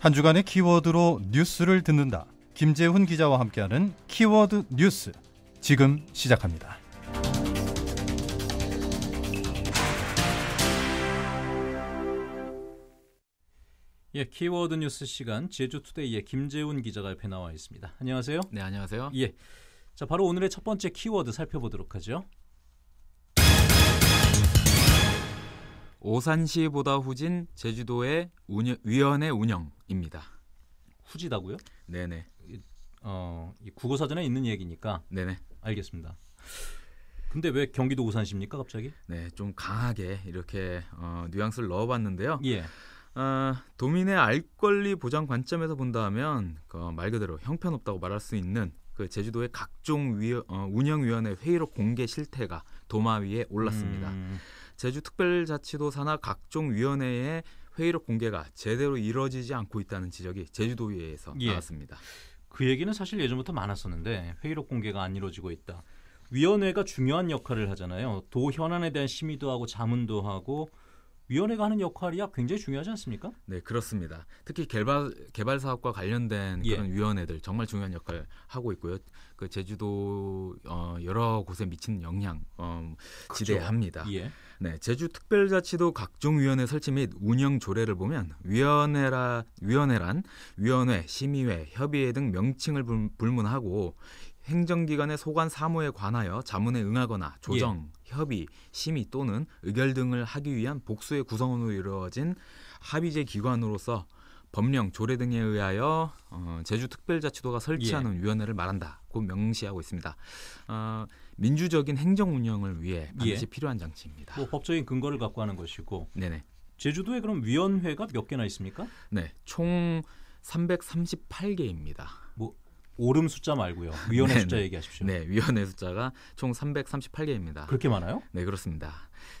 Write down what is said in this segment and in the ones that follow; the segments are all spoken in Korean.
한 주간의 키워드로 뉴스를 듣는다. 김재훈 기자와 함께하는 키워드 뉴스. 지금 시작합니다. 예, 키워드 뉴스 시간 제주투데이의 김재훈 기자가 옆에 나와 있습니다. 안녕하세요. 네, 안녕하세요. 예. 자, 바로 오늘의 첫 번째 키워드 살펴보도록 하죠. 오산시보다 후진 제주도의 운여, 위원회 운영. 후지다입니다. 후지다고요? 네네. 어, 이 국어사전에 있는 얘기니까. 네네. 알겠습니다. 근데 왜 경기도 우산시입니까 갑자기? 네, 좀 강하게 이렇게 어, 뉘앙스를 넣어봤는데요. 예. 아, 도민의 알 권리 보장 관점에서 본다면 그, 말 그대로 형편없다고 말할 수 있는 그 제주도의 각종 위, 어, 운영위원회 회의록 공개 실태가 도마 위에 올랐습니다. 음. 제주특별자치도 산하 각종 위원회의 회의록 공개가 제대로 이루어지지 않고 있다는 지적이 제주도의회에서 예. 나왔습니다. 그 얘기는 사실 예전부터 많았었는데 회의록 공개가 안 이루어지고 있다. 위원회가 중요한 역할을 하잖아요. 도 현안에 대한 심의도 하고 자문도 하고 위원회가 하는 역할이야 굉장히 중요하지 않습니까? 네, 그렇습니다. 특히 개발 개발 사업과 관련된 예. 그런 위원회들 정말 중요한 역할을 하고 있고요. 그 제주도 어, 여러 곳에 미치는 영향 어, 그렇죠. 지대합니다. 예. 네, 제주 특별자치도 각종 위원회 설치 및 운영 조례를 보면 위원회라 위원회란 위원회, 심의회, 협의회 등 명칭을 불문하고 행정기관의 소관 사무에 관하여 자문에 응하거나 조정, 예. 협의, 심의 또는 의결 등을 하기 위한 복수의 구성원으로 이루어진 합의제 기관으로서 법령, 조례 등에 의하여 어, 제주특별자치도가 설치하는 예. 위원회를 말한다고 명시하고 있습니다. 어, 민주적인 행정 운영을 위해 반드시 예. 필요한 장치입니다. 뭐 법적인 근거를 갖고 하는 것이고. 네네. 제주도에 그럼 위원회가 몇 개나 있습니까? 네, 총 338개입니다. 뭐 오름 숫자 말고요. 위원회 네, 숫자 네. 얘기하십시오. 네, 위원회 숫자가 총 338개입니다. 그렇게 많아요? 네, 그렇습니다.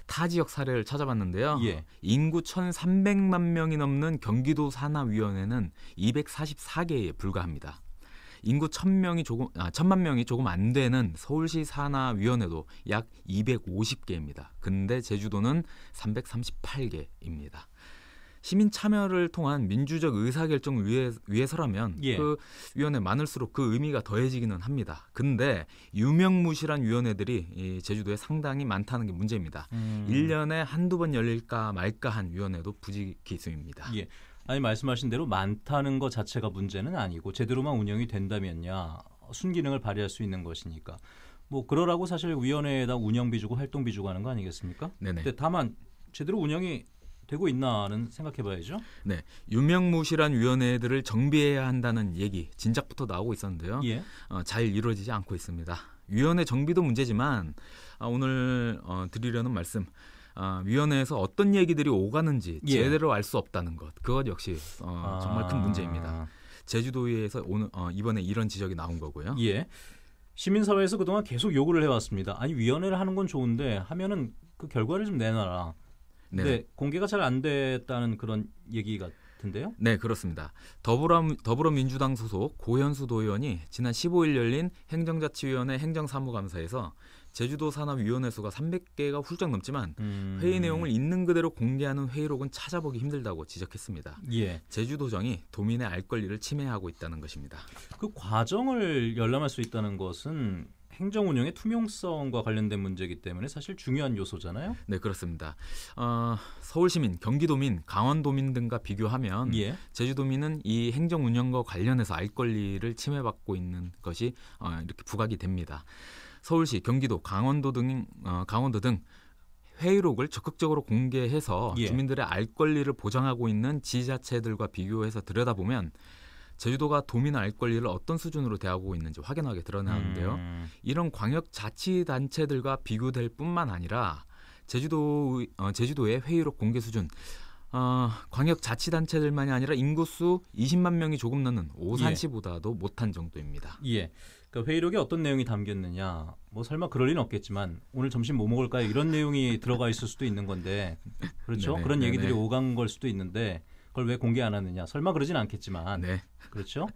타 지역 사례를 찾아봤는데요. 예. 인구 1,300만 명이 넘는 경기도 산하 위원회는 244개에 불과합니다. 인구 1,000명이 조금 아, 1,000만 명이 조금 안 되는 서울시 산하 위원회도 약 250개입니다. 근데 제주도는 338개입니다. 시민 참여를 통한 민주적 의사결정을 위해, 위해서라면 예. 그 위원회 많을수록 그 의미가 더해지기는 합니다. 근데 유명무실한 위원회들이 이 제주도에 상당히 많다는 게 문제입니다. 음. 1년에 한두 번 열릴까 말까 한 위원회도 부지기수입니다. 예. 아니 말씀하신 대로 많다는 것 자체가 문제는 아니고 제대로만 운영이 된다면야 순기능을 발휘할 수 있는 것이니까 뭐 그러라고 사실 위원회에다 운영비 주고 활동비 주고 하는 거 아니겠습니까? 네네. 근데 다만 제대로 운영이 되고 있나는 생각해봐야죠. 네, 유명무실한 위원회들을 정비해야 한다는 얘기 진작부터 나오고 있었는데요. 예. 어, 잘 이루어지지 않고 있습니다. 위원회 정비도 문제지만 아, 오늘 어, 드리려는 말씀. 아, 위원회에서 어떤 얘기들이 오가는지 예. 제대로 알 수 없다는 것 그것 역시 어, 아. 정말 큰 아. 문제입니다. 제주도에서 오늘 어, 이번에 이런 지적이 나온 거고요. 예. 시민사회에서 그동안 계속 요구를 해왔습니다. 아니 위원회를 하는 건 좋은데 하면은 그 결과를 좀 내놔라. 네. 네 공개가 잘 안 됐다는 그런 얘기 같은데요? 네, 그렇습니다. 더불어, 더불어민주당 소속 고현수 도의원이 지난 15일 열린 행정자치위원회 행정사무감사에서 제주도 산업위원회 수가 300개가 훌쩍 넘지만 음... 회의 내용을 있는 그대로 공개하는 회의록은 찾아보기 힘들다고 지적했습니다. 예. 제주도정이 도민의 알 권리를 침해하고 있다는 것입니다. 그 과정을 열람할 수 있다는 것은 행정 운영의 투명성과 관련된 문제이기 때문에 사실 중요한 요소잖아요. 네, 그렇습니다. 어, 서울시민, 경기도민, 강원도민 등과 비교하면 예. 제주도민은 이 행정 운영과 관련해서 알 권리를 침해받고 있는 것이 어, 이렇게 부각이 됩니다. 서울시, 경기도, 강원도 등 어, 강원도 등 회의록을 적극적으로 공개해서 예. 주민들의 알 권리를 보장하고 있는 지자체들과 비교해서 들여다보면 제주도가 도민의 알 권리를 어떤 수준으로 대하고 있는지 확인하게 드러나는데요. 음. 이런 광역 자치 단체들과 비교될 뿐만 아니라 제주도 어, 제주도의 회의록 공개 수준 어, 광역 자치단체들만이 아니라 인구수 20만 명이 조금 넘는 오산시보다도 예. 못한 정도입니다. 예. 그 회의록에 어떤 내용이 담겼느냐, 뭐 설마 그럴 리는 없겠지만 오늘 점심 뭐 먹을까요? 이런 내용이 들어가 있을 수도 있는 건데, 그렇죠? 네네, 그런 얘기들이 네네. 오간 걸 수도 있는데 그걸 왜 공개 안 하느냐. 설마 그러진 않겠지만. 네. 그렇죠?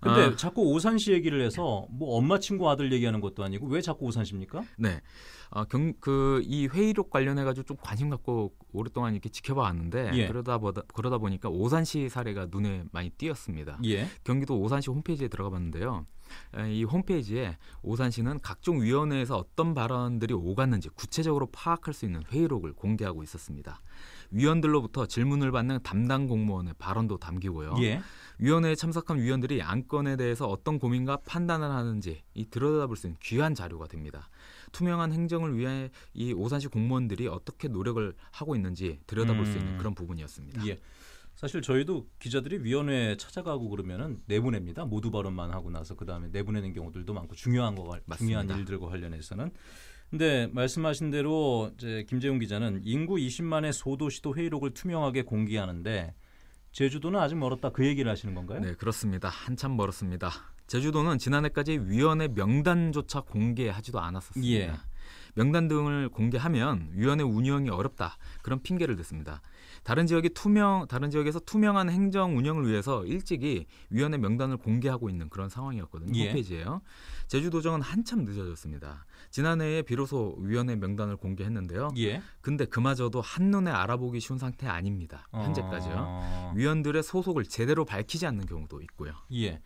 근데 아. 자꾸 오산 씨 얘기를 해서 뭐 엄마 친구 아들 얘기하는 것도 아니고 왜 자꾸 오산 씨입니까? 네. 아, 경, 그, 이 회의록 관련해가지고 좀 관심 갖고 오랫동안 이렇게 지켜봤는데 예. 그러다, 보다, 그러다 보니까 오산시 사례가 눈에 많이 띄었습니다. 예. 경기도 오산시 홈페이지에 들어가 봤는데요. 이 홈페이지에 오산시는 각종 위원회에서 어떤 발언들이 오갔는지 구체적으로 파악할 수 있는 회의록을 공개하고 있었습니다. 위원들로부터 질문을 받는 담당 공무원의 발언도 담기고요. 예. 위원회에 참석한 위원들이 안건에 대해서 어떤 고민과 판단을 하는지 이 들여다볼 수 있는 귀한 자료가 됩니다. 투명한 행정을 위해 이 오산시 공무원들이 어떻게 노력을 하고 있는지 들여다볼 음. 수 있는 음. 그런 부분이었습니다. 예. 사실 저희도 기자들이 위원회 찾아가고 그러면은 내보냅니다. 모두 발언만 하고 나서 그 다음에 내보내는 경우들도 많고 중요한 거 중요한 일들과 관련해서는 근데 말씀하신 대로 이제 김재용 기자는 인구 20만의 소도시도 회의록을 투명하게 공개하는데 제주도는 아직 멀었다 그 얘기를 하시는 건가요? 네, 그렇습니다. 한참 멀었습니다. 제주도는 지난해까지 위원회 명단조차 공개하지도 않았었습니다. 예. 명단 등을 공개하면 위원회 운영이 어렵다 그런 핑계를 댔습니다. 다른 지역이 투명 다른 지역에서 투명한 행정 운영을 위해서 일찍이 위원회 명단을 공개하고 있는 그런 상황이었거든요. 예. 홈페이지에요. 제주도정은 한참 늦어졌습니다. 지난해에 비로소 위원회 명단을 공개했는데요. 예. 근데 그마저도 한눈에 알아보기 쉬운 상태 아닙니다. 어. 현재까지요. 어... 위원들의 소속을 제대로 밝히지 않는 경우도 있고요. 예.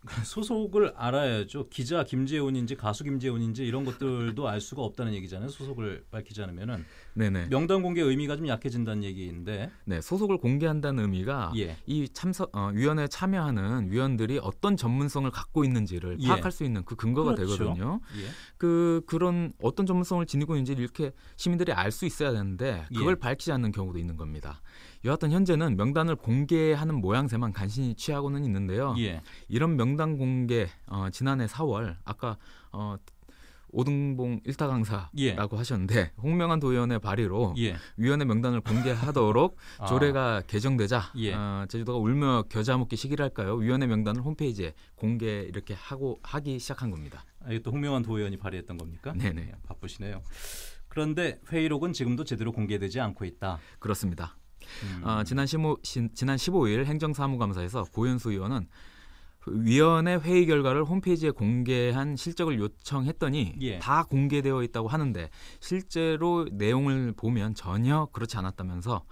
소속을 알아야죠. 기자 김재훈인지 가수 김재훈인지 이런 것들도 알 수가 없다는 얘기잖아요. 소속을 밝히지 않으면은 네네. 명단 공개 의미가 좀 약해진다는 얘기인데. 네, 소속을 공개한다는 의미가 예. 이 참석 어, 위원회에 참여하는 위원들이 어떤 전문성을 갖고 있는지를 예. 파악할 수 있는 그 근거가 그렇죠. 되거든요. 예. 그 그런 어떤 전문성을 지니고 있는지 이렇게 시민들이 알 수 있어야 되는데 그걸 예. 밝히지 않는 경우도 있는 겁니다. 여하튼 현재는 명단을 공개하는 모양새만 간신히 취하고는 있는데요. 예. 이런 명단 공개 어, 지난해 4월 아까 어, 오등봉 일타 강사라고 예. 하셨는데 홍명한 도의원의 발의로 예. 위원회 명단을 공개하도록 아. 조례가 개정되자 예. 어, 제주도가 울며 겨자 먹기 시기랄까요 위원회 명단을 홈페이지에 공개 이렇게 하고 하기 시작한 겁니다. 아, 이게 또 홍명한 도의원이 발의했던 겁니까? 네네 예, 바쁘시네요. 그런데 회의록은 지금도 제대로 공개되지 않고 있다. 그렇습니다. 음. 어, 지난 15 시, 지난 15일 행정사무감사에서 고현수 의원은 위원회 회의 결과를 홈페이지에 공개한 실적을 요청했더니 예. 다 공개되어 있다고 하는데 실제로 내용을 보면 전혀 그렇지 않았다면서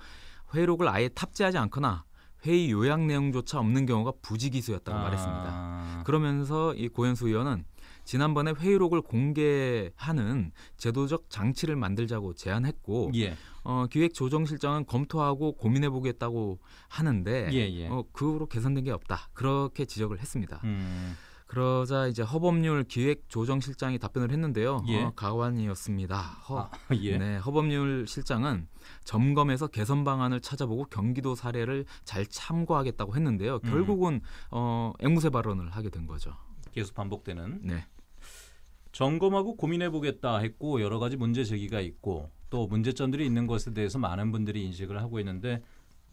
회록을 아예 탑재하지 않거나 회의 요약 내용조차 없는 경우가 부지기수였다고 아. 말했습니다. 그러면서 이 고현수 의원은 지난번에 회의록을 공개하는 제도적 장치를 만들자고 제안했고 예. 어, 기획조정실장은 검토하고 고민해보겠다고 하는데 예예. 예. 어, 그 후로 개선된 게 없다 그렇게 지적을 했습니다. 음. 그러자 이제 허법률 기획조정실장이 답변을 했는데요. 예. 어, 가관이었습니다. 허, 아, 예. 네, 허법률 실장은 점검해서 개선 방안을 찾아보고 경기도 사례를 잘 참고하겠다고 했는데요. 음. 결국은 음. 어, 앵무새 발언을 하게 된 거죠. 계속 반복되는. 네. 점검하고 고민해보겠다 했고 여러 가지 문제 제기가 있고 또 문제점들이 있는 것에 대해서 많은 분들이 인식을 하고 있는데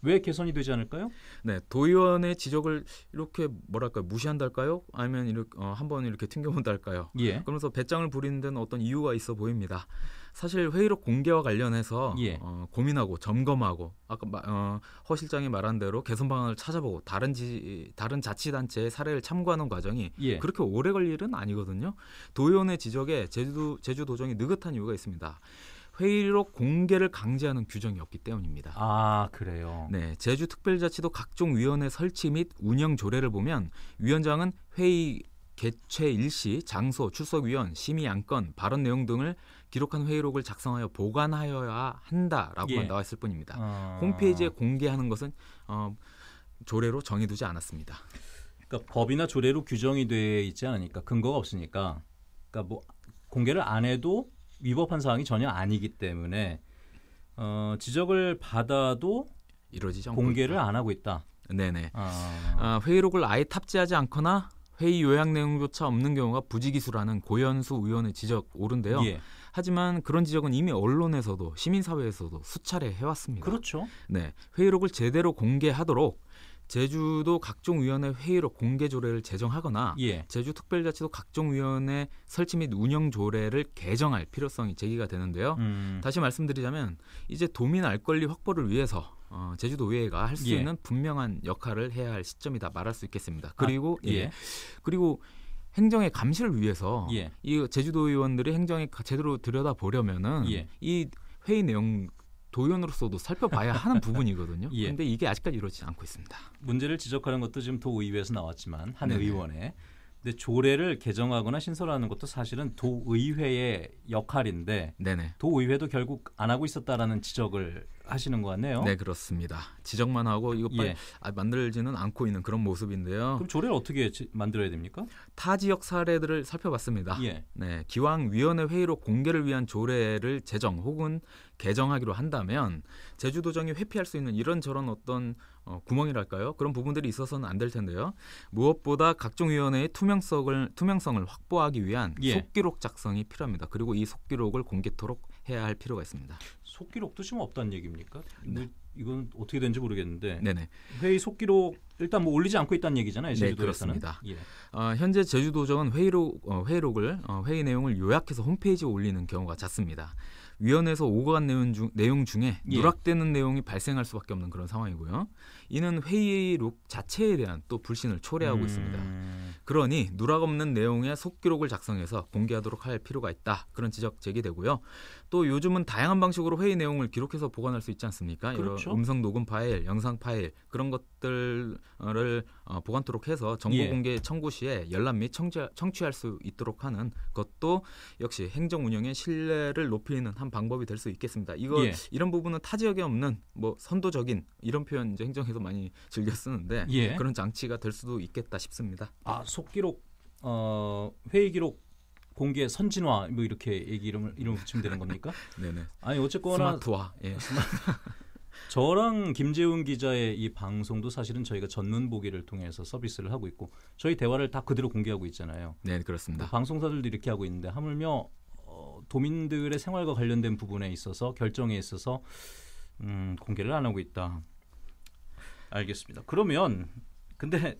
왜 개선이 되지 않을까요? 네, 도의원의 지적을 이렇게 뭐랄까요 무시한달까요? 아니면 이렇게 어, 한번 이렇게 튕겨본달까요? 예. 그러면서 배짱을 부리는 데는 어떤 이유가 있어 보입니다. 사실 회의록 공개와 관련해서 예. 어, 고민하고 점검하고 아까 마, 어, 허 실장이 말한 대로 개선 방안을 찾아보고 다른 지 다른 자치단체의 사례를 참고하는 과정이 예. 그렇게 오래 걸릴 일은 아니거든요. 도의원의 지적에 제주 제주도정이 느긋한 이유가 있습니다. 회의록 공개를 강제하는 규정이 없기 때문입니다. 아 그래요. 네, 제주 특별자치도 각종 위원회 설치 및 운영 조례를 보면 위원장은 회의 개최 일시, 장소, 출석 위원, 심의 안건, 발언 내용 등을 기록한 회의록을 작성하여 보관하여야 한다라고만 예. 나와 있을 뿐입니다. 아... 홈페이지에 공개하는 것은 어, 조례로 정해두지 않았습니다. 그러니까 법이나 조례로 규정이 돼 있지 않으니까 근거가 없으니까, 그러니까 뭐 공개를 안 해도 위법한 사항이 전혀 아니기 때문에 어, 지적을 받아도 이루어지지 공개를 있다. 안 하고 있다. 네네. 아... 아, 회의록을 아예 탑재하지 않거나 회의 요약 내용조차 없는 경우가 부지기수라는 고현수 의원의 지적 오른데요 예. 하지만 그런 지적은 이미 언론에서도 시민사회에서도 수차례 해왔습니다. 그렇죠. 네, 회의록을 제대로 공개하도록 제주도 각종 위원회 회의로 공개 조례를 제정하거나 예. 제주 특별자치도 각종 위원회 설치 및 운영 조례를 개정할 필요성이 제기가 되는데요. 음. 다시 말씀드리자면 이제 도민 알 권리 확보를 위해서 어, 제주도의회가 할수 예. 있는 분명한 역할을 해야 할 시점이다 말할 수 있겠습니다. 그리고 아, 예. 예. 그리고 행정의 감시를 위해서 예. 이 제주도 의원들이 행정에 제대로 들여다 보려면은 예. 이 회의 내용 도연으로서도 살펴봐야 하는 부분이거든요. 그런데 예. 이게 아직까지 이루어지지 않고 있습니다. 문제를 지적하는 것도 지금 도의회에서 나왔지만 한 네네. 의원의 근데 조례를 개정하거나 신설하는 것도 사실은 도의회의 역할인데 네네. 도의회도 결국 안 하고 있었다라는 지적을 하시는 것 같네요. 네 그렇습니다. 지적만 하고 이거 빨리 예. 아, 만들지는 않고 있는 그런 모습인데요. 그럼 조례를 어떻게 지, 만들어야 됩니까? 타 지역 사례들을 살펴봤습니다. 예. 네 기왕 위원회 회의로 공개를 위한 조례를 제정 혹은 개정하기로 한다면 제주도정이 회피할 수 있는 이런 저런 어떤 어, 구멍이랄까요? 그런 부분들이 있어서는 안 될 텐데요. 무엇보다 각종 위원회의 투명성을 투명성을 확보하기 위한 예. 속기록 작성이 필요합니다. 그리고 이 속기록을 공개토록 해야 할 필요가 있습니다. 속기록도 지금 없다는 얘기입니까? 네. 이건 어떻게 된지 모르겠는데 네네. 회의 속기록 일단 뭐 올리지 않고 있다는 얘기잖아요. 네, 제주도에서는. 네, 그렇습니다. 예. 어, 현재 제주도정은 회의록 어, 회의록을 어, 회의 내용을 요약해서 홈페이지에 올리는 경우가 잦습니다. 위원회에서 오간 내용, 중, 내용 중에 예. 누락되는 예. 내용이 발생할 수밖에 없는 그런 상황이고요. 이는 회의록 자체에 대한 또 불신을 초래하고 음... 있습니다. 그러니 누락 없는 내용의 속기록을 작성해서 공개하도록 할 필요가 있다. 그런 지적 제기되고요. 또 요즘은 다양한 방식으로 회의 내용을 기록해서 보관할 수 있지 않습니까? 그렇죠. 음성 녹음 파일, 영상 파일 그런 것들을 어, 보관토록 해서 정보 예. 공개 청구 시에 열람 및 청취, 청취할 수 있도록 하는 것도 역시 행정 운영의 신뢰를 높이는 한 방법이 될 수 있겠습니다. 이거 예. 이런 부분은 타 지역에 없는 뭐 선도적인 이런 표현 이제 행정에서 많이 즐겨 쓰는데 예. 그런 장치가 될 수도 있겠다 싶습니다. 아 속기록 어, 회의 기록 공개 선진화 뭐 이렇게 얘기 이름을 이름 붙이면 되는 겁니까? 네네. 아니 어쨌거나 스마트화. 예. 저랑 김재훈 기자의 이 방송도 사실은 저희가 전문 보기를 통해서 서비스를 하고 있고 저희 대화를 다 그대로 공개하고 있잖아요. 네 그렇습니다. 뭐 방송사들도 이렇게 하고 있는데 하물며 어, 도민들의 생활과 관련된 부분에 있어서 결정에 있어서 음, 공개를 안 하고 있다. 알겠습니다. 그러면 근데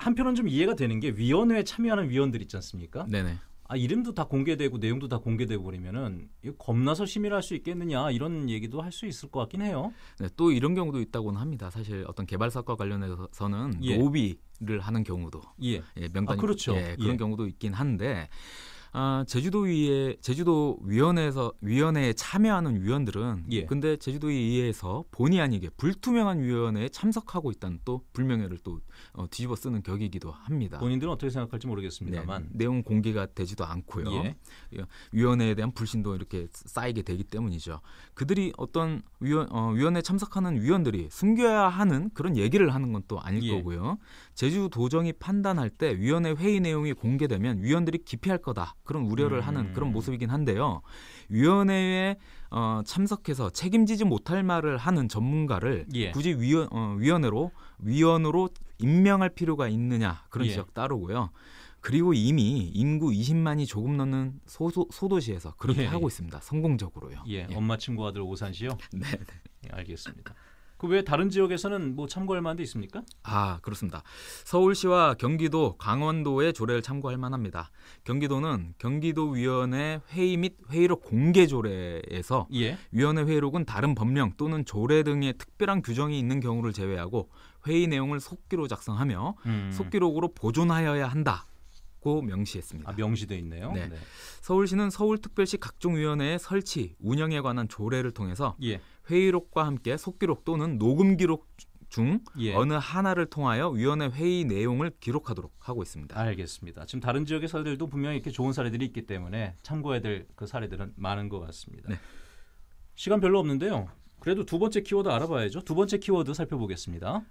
한편은 좀 이해가 되는 게 위원회에 참여하는 위원들 있지 않습니까? 네네. 아 이름도 다 공개되고 내용도 다 공개되고 그러면은 이거 겁나서 심의를 할 수 있겠느냐 이런 얘기도 할 수 있을 것 같긴 해요. 네, 또 이런 경우도 있다고는 합니다. 사실 어떤 개발사과 관련해서는 예. 로비를 하는 경우도 예, 예 명단 아, 그렇죠. 예, 그런 예. 경우도 있긴 한데 아, 제주도 위에 제주도 위원회에서 위원회에 참여하는 위원들은 예. 근데 제주도 의회에서 본의 아니게 불투명한 위원회에 참석하고 있다는 또 불명예를 또 어, 뒤집어 쓰는 격이기도 합니다. 본인들은 어떻게 생각할지 모르겠습니다만 네, 내용 공개가 되지도 않고요. 예. 예 위원회에 대한 불신도 이렇게 쌓이게 되기 때문이죠. 그들이 어떤 위원 어, 위원회 참석하는 위원들이 숨겨야 하는 그런 얘기를 하는 건 또 아닐 예. 거고요. 제주 도정이 판단할 때 위원회 회의 내용이 공개되면 위원들이 기피할 거다. 그런 우려를 음. 하는 그런 모습이긴 한데요. 위원회에 어, 참석해서 책임지지 못할 말을 하는 전문가를 예. 굳이 위원 어, 위원으로 위원으로 임명할 필요가 있느냐 그런 예. 지적 따르고요. 그리고 이미 인구 20만이 조금 넘는 소소, 소도시에서 그렇게 예. 하고 있습니다. 성공적으로요. 예. 예. 엄마 친구 아들 오산시요? 네. 네. 예, 알겠습니다. 그외 다른 지역에서는 뭐 참고할 만한 데 있습니까? 아 그렇습니다. 서울시와 경기도, 강원도의 조례를 참고할 만합니다. 경기도는 경기도위원회 회의 및 회의록 공개 조례에서 예. 위원회 회의록은 다른 법령 또는 조례 등의 특별한 규정이 있는 경우를 제외하고 회의 내용을 속기로 작성하며 음. 속기록으로 보존하여야 한다. 있다고 명시했습니다. 아, 명시돼 있네요. 네. 네. 서울시는 서울특별시 각종 위원회의 설치, 운영에 관한 조례를 통해서 예. 회의록과 함께 속기록 또는 녹음 기록 중 예. 어느 하나를 통하여 위원회 회의 내용을 기록하도록 하고 있습니다. 알겠습니다. 지금 다른 지역의 사례들도 분명히 이렇게 좋은 사례들이 있기 때문에 참고해야 될그 사례들은 많은 것 같습니다. 네. 시간 별로 없는데요. 그래도 두 번째 키워드 알아봐야죠. 두 번째 키워드 살펴보겠습니다.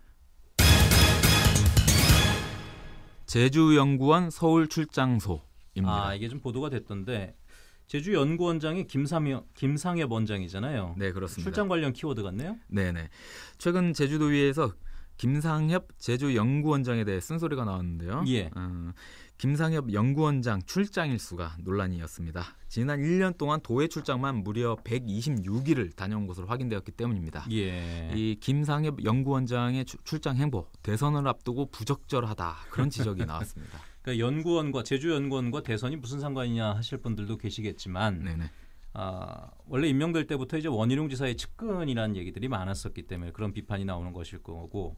제주연구원 서울 출장소입니다. 아 이게 좀 보도가 됐던데 제주 연구원장이 김삼여, 김상엽 원장이잖아요. 네 그렇습니다. 출장 관련 키워드 같네요. 네네. 최근 제주도위에서 김상협 제주 연구원장에 대해 쓴소리가 나왔는데요. 예. 어, 김상협 연구원장 출장 일수가 논란이었습니다. 지난 1년 동안 도해 출장만 무려 126일을 다녀온 것으로 확인되었기 때문입니다. 예. 이 김상협 연구원장의 출장 행보 대선을 앞두고 부적절하다 그런 지적이 나왔습니다. 그러니까 연구원과 제주 연구원과 대선이 무슨 상관이냐 하실 분들도 계시겠지만 네네. 아, 원래 임명될 때부터 이제 원희룡 지사의 측근이라는 얘기들이 많았었기 때문에 그런 비판이 나오는 것일 거고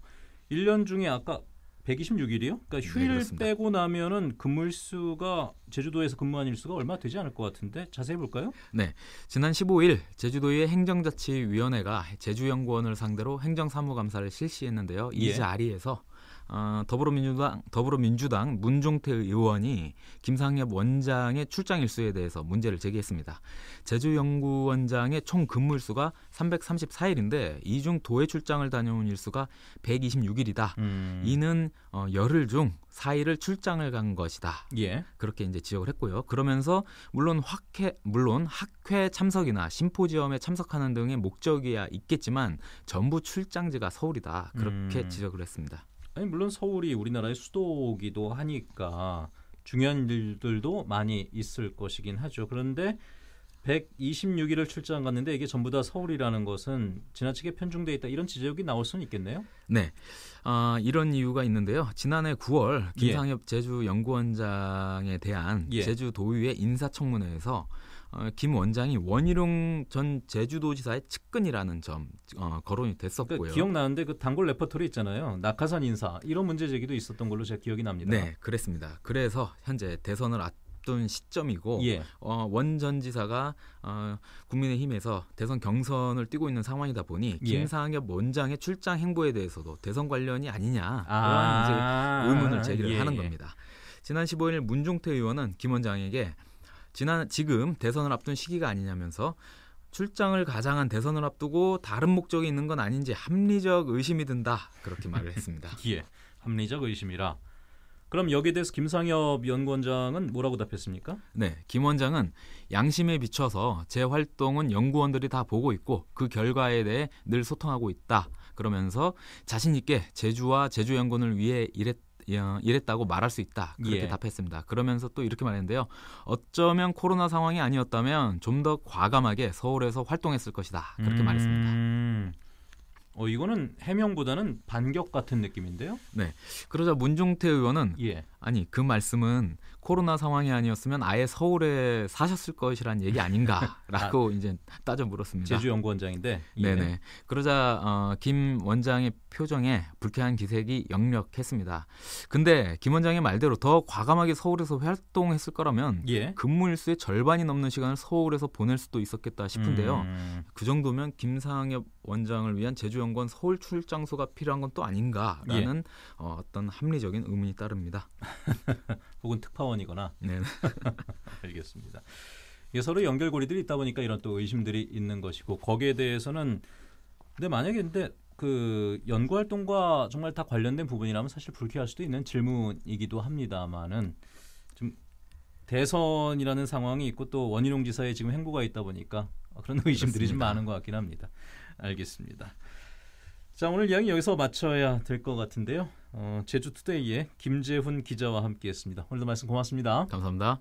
1년 중에 아까 126일이요? 그러니까 네, 휴일 네, 빼고 나면은 근무일수가 제주도에서 근무한 일수가 얼마 되지 않을 것 같은데 자세히 볼까요? 네. 지난 15일 제주도의 행정자치위원회가 제주연구원을 상대로 행정사무감사를 실시했는데요. 이 예. 자리에서 어, 더불어민주당 더불어민주당 문종태 의원이 김상엽 원장의 출장 일수에 대해서 문제를 제기했습니다. 제주 연구원장의 총 근무 일수가 334일인데 이 중 도해 출장을 다녀온 일수가 126일이다. 음. 이는 어, 열흘 중 4일을 출장을 간 것이다. 예. 그렇게 이제 지적을 했고요. 그러면서 물론 학회 물론 학회 참석이나 심포지엄에 참석하는 등의 목적이야 있겠지만 전부 출장지가 서울이다. 그렇게 음. 지적을 했습니다. 아니 물론 서울이 우리나라의 수도기도 하니까 중요한 일들도 많이 있을 것이긴 하죠. 그런데 126일을 출장 갔는데 이게 전부 다 서울이라는 것은 지나치게 편중돼 있다 이런 지적이 나올 수는 있겠네요. 네, 아, 이런 이유가 있는데요. 지난해 9월 예. 김상엽 예. 제주 연구원장에 대한 예. 제주 도의회 인사청문회에서 어, 김 원장이 원희룡 전 제주도지사의 측근이라는 점 어, 거론이 됐었고요. 그 기억나는데 그 단골 레퍼토리 있잖아요. 낙하산 인사 이런 문제 제기도 있었던 걸로 제가 기억이 납니다. 네, 그랬습니다. 그래서 현재 대선을 앞 앞둔 시점이고 예. 어, 원전 지사가 어, 국민의힘에서 대선 경선을 뛰고 있는 상황이다 보니 예. 김상엽 원장의 출장 행보에 대해서도 대선 관련이 아니냐 아~ 이제 의문을 제기를 예. 하는 겁니다. 지난 15일 문종태 의원은 김 원장에게 지난 지금 대선을 앞둔 시기가 아니냐면서 출장을 가장한 대선을 앞두고 다른 목적이 있는 건 아닌지 합리적 의심이 든다 그렇게 말을 했습니다. 예, 합리적 의심이라. 그럼 여기에 대해서 김상엽 연구원장은 뭐라고 답했습니까? 네, 김 원장은 양심에 비춰서 제 활동은 연구원들이 다 보고 있고 그 결과에 대해 늘 소통하고 있다. 그러면서 자신 있게 제주와 제주 연구원을 위해 일했 이랬다고 어, 말할 수 있다 그렇게 예. 답했습니다. 그러면서 또 이렇게 말했는데요. 어쩌면 코로나 상황이 아니었다면 좀 더 과감하게 서울에서 활동했을 것이다 그렇게 음... 말했습니다. 어, 이거는 해명보다는 반격 같은 느낌인데요. 네. 그러자 문종태 의원은 예. 아니 그 말씀은 코로나 상황이 아니었으면 아예 서울에 사셨을 것이란 얘기 아닌가라고 아, 이제 따져 물었습니다. 제주 연구원장인데. 네네. 네. 그러자 어, 김 원장의 표정에 불쾌한 기색이 역력했습니다. 근데 김 원장의 말대로 더 과감하게 서울에서 활동했을 거라면 예. 근무 일수의 절반이 넘는 시간을 서울에서 보낼 수도 있었겠다 싶은데요. 음. 그 정도면 김상엽 원장을 위한 제주 연구원 서울 출장소가 필요한 건 또 아닌가라는 예. 어, 어떤 합리적인 의문이 따릅니다. 혹은 특파원이거나. 네. 알겠습니다. 이게 서로 연결고리들이 있다 보니까 이런 또 의심들이 있는 것이고 거기에 대해서는 근데 만약에 근데 그 연구 활동과 정말 다 관련된 부분이라면 사실 불쾌할 수도 있는 질문이기도 합니다만은 좀 대선이라는 상황이 있고 또 원희룡 지사의 지금 행보가 있다 보니까 그런 의심들이 그렇습니다. 좀 많은 것 같긴 합니다. 알겠습니다. 자 오늘 이야기 여기서 마쳐야 될 것 같은데요. 어, 제주투데이의 김재훈 기자와 함께했습니다. 오늘도 말씀 고맙습니다. 감사합니다.